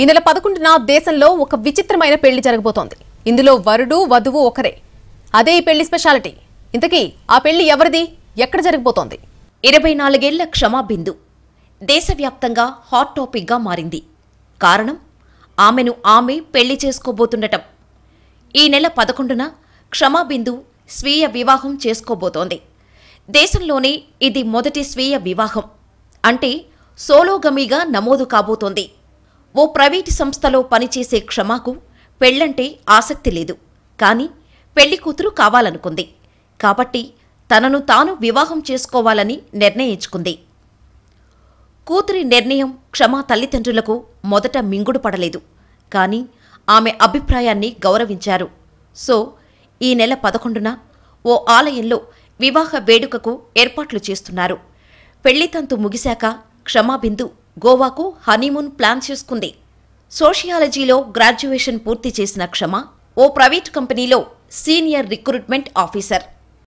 ఈ నెల పదకొండున దేశంలో ఒక విచిత్రమైన పెళ్లి జరగబోతోంది ఇందులో వరుడు వధువు ఒకరే అదే ఈ పెళ్లి స్పెషాలిటీ ఇంతకీ ఆ పెళ్లి ఎవరిది ఎక్కడ జరగబోతోంది ఇరవై నాలుగేళ్ల క్షమాబిందు దేశవ్యాప్తంగా హాట్ టాపిక్గా మారింది కారణం ఆమెను ఆమె పెళ్లి చేసుకోబోతుండటం ఈ నెల పదకొండున క్షమాబిందు స్వీయ వివాహం చేసుకోబోతోంది దేశంలోనే ఇది మొదటి స్వీయ వివాహం అంటే సోలోగమీగా నమోదు కాబోతోంది ఓ ప్రైవేటు సంస్థలో పనిచేసే క్షమాకు పెళ్లంటే ఆసక్తి లేదు కానీ పెళ్లి కూతురు కావాలనుకుంది కాబట్టి తనను తాను వివాహం చేసుకోవాలని నిర్ణయించుకుంది కూతురి నిర్ణయం క్షమా తల్లిదండ్రులకు మొదట మింగుడు పడలేదు కానీ ఆమె అభిప్రాయాన్ని గౌరవించారు సో ఈ నెల పదకొండున ఓ ఆలయంలో వివాహ వేడుకకు ఏర్పాట్లు చేస్తున్నారు పెళ్లితంతు ముగిశాక క్షమాబిందు గోవాకు హనీమూన్ ప్లాన్ చేసుకుంది సోషియాలజీలో గ్రాడ్యుయేషన్ పూర్తి చేసిన క్షమ ఓ ప్రైవేట్ కంపెనీలో సీనియర్ రిక్రూట్మెంట్ ఆఫీసర్